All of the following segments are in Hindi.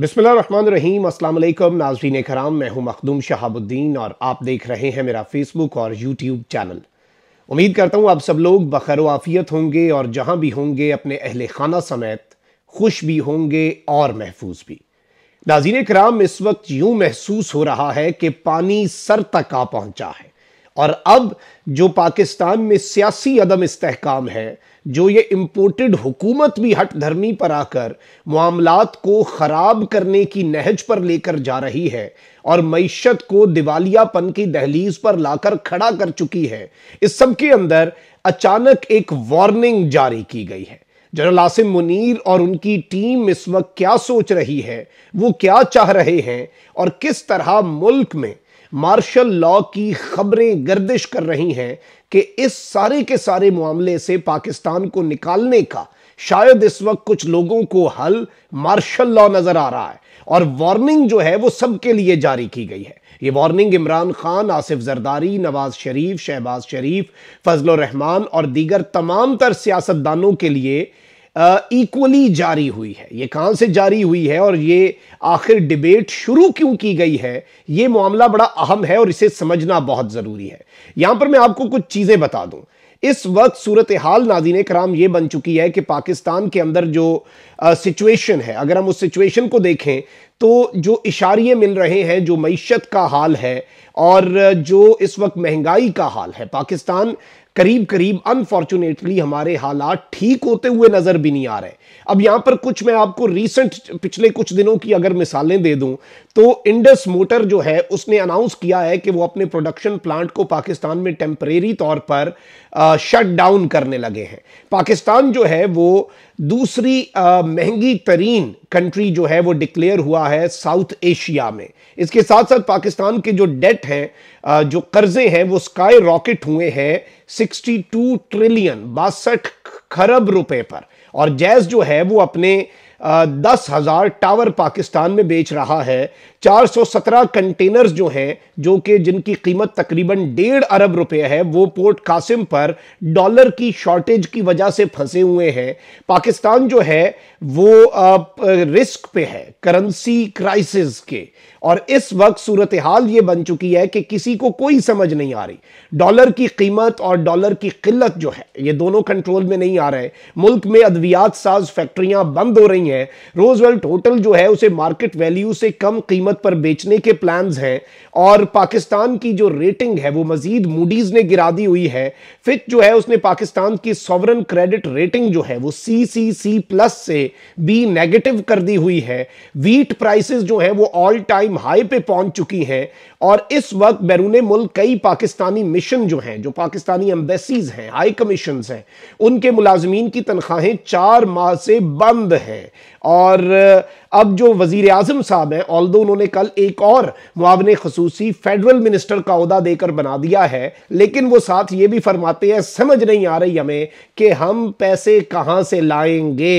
बिस्मिल्लाम अस्सलाम नाजरीन कराम मैं हूं मखदूम शहाबुद्दीन और आप देख रहे हैं मेरा फेसबुक और यूट्यूब चैनल उम्मीद करता हूं आप सब लोग बखर वाफियत होंगे और जहां भी होंगे अपने अहल खाना समेत खुश भी होंगे और महफूज भी नाजीन कराम इस वक्त यूं महसूस हो रहा है कि पानी सर तक आ पहुंचा है और अब जो पाकिस्तान में सियासी अदम इस्तेकाम है जो ये इम्पोर्टेड हुकूमत भी हट धर्मी पर आकर मामलात को ख़राब करने की नहज पर लेकर जा रही है और मीशत को दिवालियापन की दहलीज पर लाकर खड़ा कर चुकी है इस सब के अंदर अचानक एक वार्निंग जारी की गई है जनरल आसिम मुनीर और उनकी टीम इस वक्त क्या सोच रही है वो क्या चाह रहे हैं और किस तरह मुल्क में मार्शल लॉ की खबरें गर्दिश कर रही हैं कि इस सारे के सारे मामले से पाकिस्तान को निकालने का शायद इस वक्त कुछ लोगों को हल मार्शल लॉ नजर आ रहा है और वार्निंग जो है वो सबके लिए जारी की गई है ये वार्निंग इमरान खान आसिफ जरदारी नवाज शरीफ शहबाज शरीफ फजल रहमान और दीगर तमाम तर सियासतदानों के लिए इक्वली जारी हुई है ये कहाँ से जारी हुई है और ये आखिर डिबेट शुरू क्यों की गई है ये मामला बड़ा अहम है और इसे समझना बहुत ज़रूरी है यहाँ पर मैं आपको कुछ चीज़ें बता दूँ इस वक्त सूरत हाल नाजीन कराम ये बन चुकी है कि पाकिस्तान के अंदर जो सिचुएशन है अगर हम उस सिचुएशन को देखें तो जो इशारे मिल रहे हैं जो मीशत का हाल है और जो इस वक्त महंगाई का हाल है पाकिस्तान करीब करीब अनफॉर्चुनेटली हमारे हालात ठीक होते हुए नज़र भी नहीं आ रहे अब यहां पर कुछ मैं आपको रिसेंट पिछले कुछ दिनों की अगर मिसालें दे दूं तो इंडस मोटर जो है उसने अनाउंस किया है कि वो अपने प्रोडक्शन प्लांट को पाकिस्तान में टेम्परेरी तौर पर शट डाउन करने लगे हैं पाकिस्तान जो है वो दूसरी महंगी तरीन कंट्री जो है वो डिक्लेयर हुआ है साउथ एशिया में इसके साथ साथ पाकिस्तान के जो डेट हैं जो कर्जे हैं वो स्काई रॉकेट हुए हैं 62 ट्रिलियन बासठ खरब रुपए पर और जैज़ जो है वो अपने दस हज़ार टावर पाकिस्तान में बेच रहा है 417 कंटेनर्स जो हैं जो कि जिनकी कीमत तकरीबन डेढ़ अरब रुपए है वो पोर्ट कासिम पर डॉलर की शॉर्टेज की वजह से फंसे हुए हैं पाकिस्तान जो है वो रिस्क पे है करेंसी क्राइसिस के और इस वक्त सूरत हाल ये बन चुकी है कि किसी को कोई समझ नहीं आ रही डॉलर की कीमत और डॉलर की किल्लत जो है ये दोनों कंट्रोल में नहीं आ रहे मुल्क में अद्वियात साज फैक्ट्रियां बंद हो रही हैं है रोजवेल्ट टोटल जो है उसे मार्केट वैल्यू से कम कीमत पर बेचने के प्लान्स हैं और पाकिस्तान की जो रेटिंग है वो मजीद मूडीज ने गिरा दी हुई है फिच जो है उसने पाकिस्तान की सॉवरन क्रेडिट रेटिंग जो है वो सी सी सी प्लस से बी नेगेटिव कर दी हुई है वीट प्राइसेस जो है वो ऑल टाइम हाई पे पहुंच चुकी हैं और इस वक्त बैरून मुल्क कई पाकिस्तानी मिशन जो हैं जो पाकिस्तानी एम्बेसीज हैं हाई कमीशन हैं उनके मुलाजमीन की तनख्वाहें चार माह से बंद हैं और अब जो वजीर अजम साहब हैं ऑल उन्होंने कल एक और मुआवन खसूसी फेडरल मिनिस्टर का अहदा देकर बना दिया है लेकिन वो साथ ये भी फरमाते हैं समझ नहीं आ रही हमें कि हम पैसे कहाँ से लाएंगे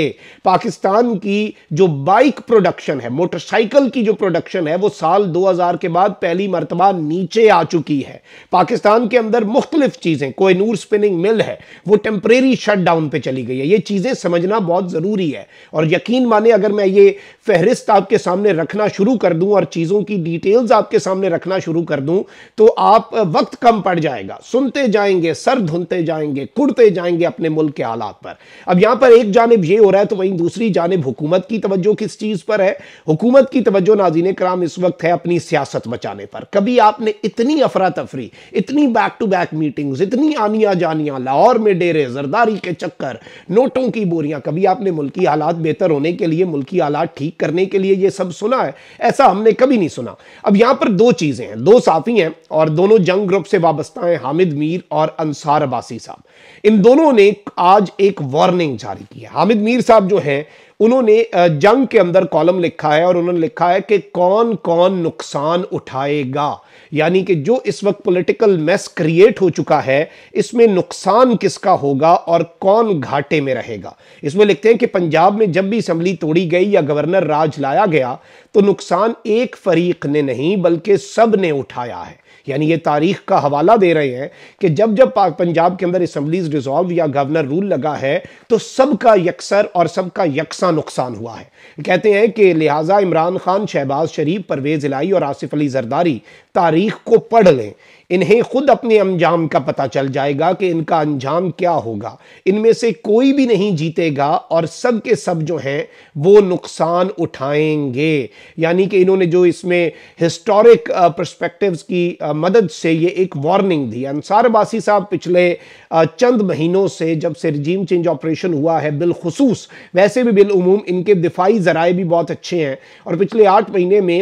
पाकिस्तान की जो बाइक प्रोडक्शन है मोटरसाइकिल की जो प्रोडक्शन है वो साल 2000 के बाद पहली मरतबा नीचे आ चुकी है पाकिस्तान के अंदर मुख्तलिफ चीज़ें कोयनूर स्पिनिंग मिल है वो टेम्परेरी शट डाउन पर चली गई है ये चीज़ें समझना बहुत ज़रूरी है और यकीन माने अगर मैं ये फहरिस्त आपके सामने रखना शुरू कर दूं और चीज़ों की डिटेल्स आपके सामने रखना शुरू कर दूं तो आप वक्त कम पड़ जाएगा सुनते जाएंगे सर धुनते जाएंगे कुड़ते जाएंगे अपने मुल्क के हालात पर अब यहां पर एक जानब यह हो रहा है तो वहीं दूसरी जानब हुकूमत की तवज्जो किस चीज़ पर है हुकूमत की तवज्जो नाजीन कराम इस वक्त है अपनी सियासत बचाने पर कभी आपने इतनी अफरा तफरी इतनी बैक टू बैक मीटिंग इतनी आनिया जानिया लाहौर में डेरे जरदारी के चक्कर नोटों की बोरियां कभी आपने मुल्की हालात बेहतर होने के लिए मुल्की आलात ठीक करने के लिए ये सब सुना है ऐसा हमने कभी नहीं सुना अब यहाँ पर दो चीज़ें हैं दो साफी हैं और दोनों जंग ग्रुप से वाबस्ता हैं हामिद मीर और अंसार अबासी साहब इन दोनों ने आज एक वार्निंग जारी की है हामिद मीर साहब जो हैं उन्होंने जंग के अंदर कॉलम लिखा है और उन्होंने लिखा है कि कौन कौन नुकसान उठाएगा यानी कि जो इस वक्त पॉलिटिकल मेस क्रिएट हो चुका है इसमें नुकसान किसका होगा और कौन घाटे में रहेगा इसमें लिखते हैं कि पंजाब में जब भी असम्बली तोड़ी गई या गवर्नर राज लाया गया तो नुकसान एक फरीक ने नहीं बल्कि सब ने उठाया है यानी ये तारीख का हवाला दे रहे हैं कि जब जब पंजाब के अंदर असम्बलीज रिजॉल्व या गवर्नर रूल लगा है तो सबका यकसर और सबका यकसा नुकसान हुआ है कहते हैं कि लिहाजा इमरान खान शहबाज शरीफ परवेज इलाई और आसिफ अली जरदारी तारीख को पढ़ लें इन्हें खुद अपने अंजाम का पता चल जाएगा कि इनका अंजाम क्या होगा इनमें से कोई भी नहीं जीतेगा और सब के सब जो हैं वो नुकसान उठाएंगे यानी कि इन्होंने जो इसमें हिस्टोरिक परस्पेक्टिव्स की मदद से ये एक वार्निंग दी अंसार बासी साहब पिछले चंद महीनों से जब से रिजीम चेंज ऑपरेशन हुआ है बिलखसूस वैसे भी बिलूम इनके दिफाई ज़राए भी बहुत अच्छे हैं और पिछले आठ महीने में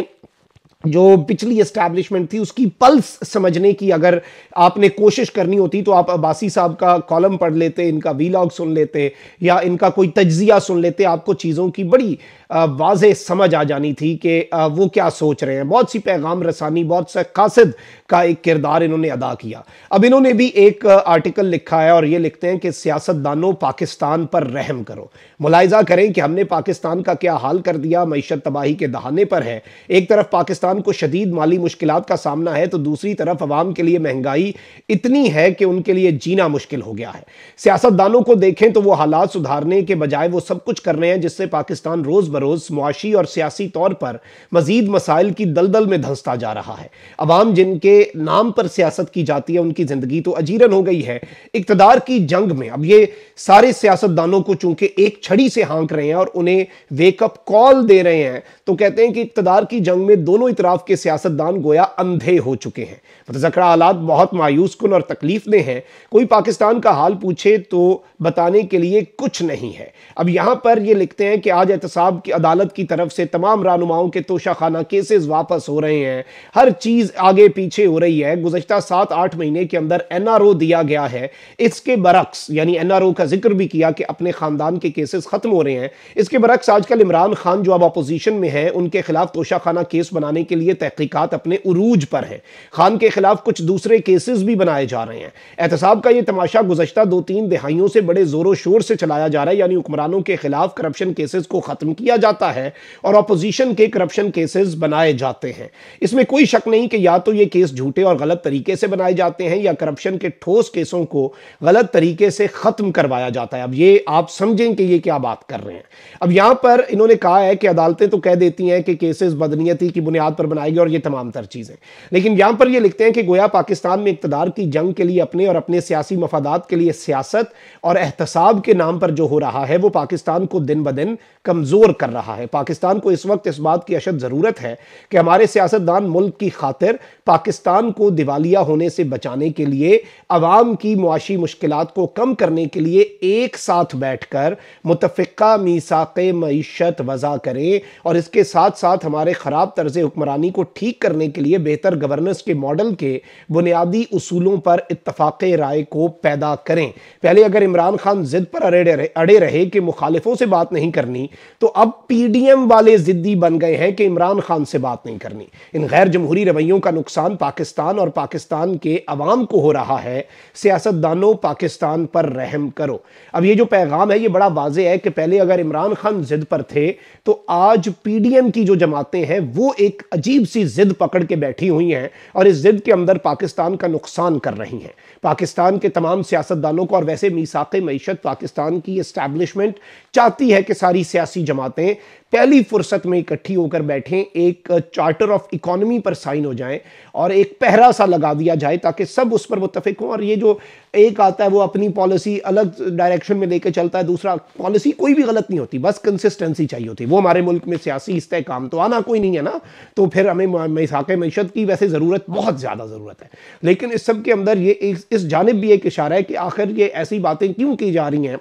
जो पिछली एस्टैब्लिशमेंट थी उसकी पल्स समझने की अगर आपने कोशिश करनी होती तो आप अबासी साहब का कॉलम पढ़ लेते इनका वीलॉग सुन लेते या इनका कोई तजिया सुन लेते आपको चीज़ों की बड़ी वाज समझ आ जानी थी कि वो क्या सोच रहे हैं बहुत सी पैगाम रसानी बहुत सा कासिद का एक किरदार इन्होंने अदा किया अब इन्होंने भी एक आर्टिकल लिखा है और ये लिखते हैं कि सियासतदानों पाकिस्तान पर रहम करो मुलायजा करें कि हमने पाकिस्तान का क्या हाल कर दिया मीशत तबाही के दहाने पर है एक तरफ पाकिस्तान पाकिस्तान को शदीद माली मुश्किल का सामना है तो दूसरी तरफ अवाम के लिए महंगाई इतनी है कि उनके लिए जीना मुश्किल हो गया है सियासतदानों को देखें तो वो हालात सुधारने के बजाय वो सब कुछ कर रहे हैं जिससे पाकिस्तान रोज बरोज मुआशी और सियासी तौर पर मजीद मसाइल की दलदल में धंसता जा रहा है अवाम जिनके नाम पर सियासत की जाती है उनकी जिंदगी तो अजीरन हो गई है इकतदार की जंग में अब ये सारे सियासतदानों को चूंकि एक छड़ी से हांक रहे हैं और उन्हें वेकअप कॉल दे रहे हैं तो कहते हैं कि इकतदार की जंग में दोनों ही इतराफ के सियासतदान गोया अंधे हो चुके हैं मुतजकरा मतलब हालात बहुत मायूस कन और तकलीफ देह हैं कोई पाकिस्तान का हाल पूछे तो बताने के लिए कुछ नहीं है अब यहाँ पर ये लिखते हैं कि आज एहतसाब की अदालत की तरफ से तमाम रहनुमाओं के तोशा खाना वापस हो रहे हैं हर चीज़ आगे पीछे हो रही है गुजशत सात आठ महीने के अंदर एन दिया गया है इसके बरक्स यानी एन का जिक्र भी किया कि अपने ख़ानदान के केसेस ख़त्म हो रहे हैं इसके बरक्स आजकल इमरान खान जो अब अपोजिशन में है उनके खिलाफ तोशा केस बनाने के लिए तहकीकत अपने उरूज पर है खान के खिलाफ कुछ दूसरे केसेस भी बनाए जा रहे हैं एहतसाब का यह तमाशा गुजशत दो तीन दहाइयों से बड़े जोरों शोर से चलाया जा रहा है यानी हुक्मरानों के खिलाफ करप्शन केसेस को ख़त्म किया जाता है और अपोजिशन के करप्शन केसेस बनाए जाते हैं इसमें कोई शक नहीं कि या तो ये केस झूठे और गलत तरीके से बनाए जाते हैं या करप्शन के ठोस केसों को गलत तरीके से ख़त्म करवाया जाता है अब ये आप समझें कि ये क्या बात कर रहे हैं अब यहां पर इन्होंने कहा है कि अदालतें तो कह देती हैं कि केसेस बदनीयती की बुनियाद पर गई और ये तमाम तर चीज़ें लेकिन यहाँ पर ये लिखते हैं कि गोया पाकिस्तान में इकतदार की जंग के लिए अपने और अपने सियासी मफादात के लिए सियासत और एहतसाब के नाम पर जो हो रहा है वो पाकिस्तान को दिन ब दिन कमज़ोर कर रहा है पाकिस्तान को इस वक्त इस बात की अशद ज़रूरत है कि हमारे सियासतदान मुल्क की खातिर पाकिस्तान को दिवालिया होने से बचाने के लिए अवाम की मुआशी मुश्किल को कम करने के लिए एक साथ बैठकर मुतफ़ा मीसाक मीशत वज़ा करें और इसके साथ साथ हमारे ख़राब तर्ज हुक्मरान हुक्मरानी को ठीक करने के लिए बेहतर गवर्नेंस के मॉडल के बुनियादी उसूलों पर इतफाक़ राय को पैदा करें पहले अगर इमरान खान जिद पर अड़े अड़े रहे कि मुखालिफों से बात नहीं करनी तो अब पी डी एम वाले ज़िद्दी बन गए हैं कि इमरान खान से बात नहीं करनी इन गैर जमहूरी रवैयों का नुकसान पाकिस्तान और पाकिस्तान के अवाम को हो रहा है सियासतदानों पाकिस्तान पर रहम करो अब ये जो पैगाम है ये बड़ा वाज है कि पहले अगर इमरान खान जिद पर थे तो आज पी डी एम की जो जमातें हैं वो एक अजीब सी जिद पकड़ के बैठी हुई हैं और इस जिद के अंदर पाकिस्तान का नुकसान कर रही हैं पाकिस्तान के तमाम सियासतदानों को और वैसे मीसाक मीशत पाकिस्तान की इस्टेब्लिशमेंट चाहती है कि सारी सियासी जमातें पहली फुर्सत में इकट्ठी होकर बैठें एक चार्टर ऑफ इकोनॉमी पर साइन हो जाएं और एक पहरा सा लगा दिया जाए ताकि सब उस पर मुतफिक हों और ये जो एक आता है वो अपनी पॉलिसी अलग डायरेक्शन में लेकर चलता है दूसरा पॉलिसी कोई भी गलत नहीं होती बस कंसिस्टेंसी चाहिए होती वो हमारे मुल्क में सियासी इस्तेकाम तो आना कोई नहीं है ना तो फिर हमें मिसाक मीशत की वैसे ज़रूरत बहुत ज़्यादा ज़रूरत है लेकिन इस सब के अंदर ये इस जानब भी एक इशारा है कि आखिर ये ऐसी बातें क्यों की जा रही हैं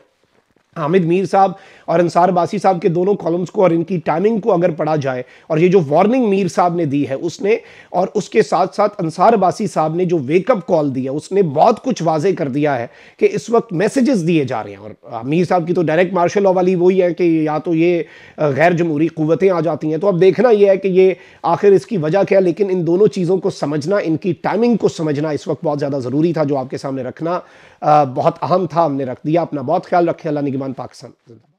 हामिद मीर साहब और अंसार बासी साहब के दोनों कॉलम्स को और इनकी टाइमिंग को अगर पढ़ा जाए और ये जो वार्निंग मीर साहब ने दी है उसने और उसके साथ साथ अंसार बासी साहब ने जो वेकअप कॉल दी है उसने बहुत कुछ वाजे कर दिया है कि इस वक्त मैसेजेस दिए जा रहे हैं और मीर साहब की तो डायरेक्ट मार्शल लॉ वाली वही है कि या तो ये गैर जमहूरी कुतें आ जाती हैं तो अब देखना यह है कि ये आखिर इसकी वजह क्या है लेकिन इन दोनों चीज़ों को समझना इनकी टाइमिंग को समझना इस वक्त बहुत ज़्यादा ज़रूरी था जो आपके सामने रखना बहुत अहम था हमने रख दिया अपना बहुत ख्याल रखें अल्लाह ईमान पाकिस्तान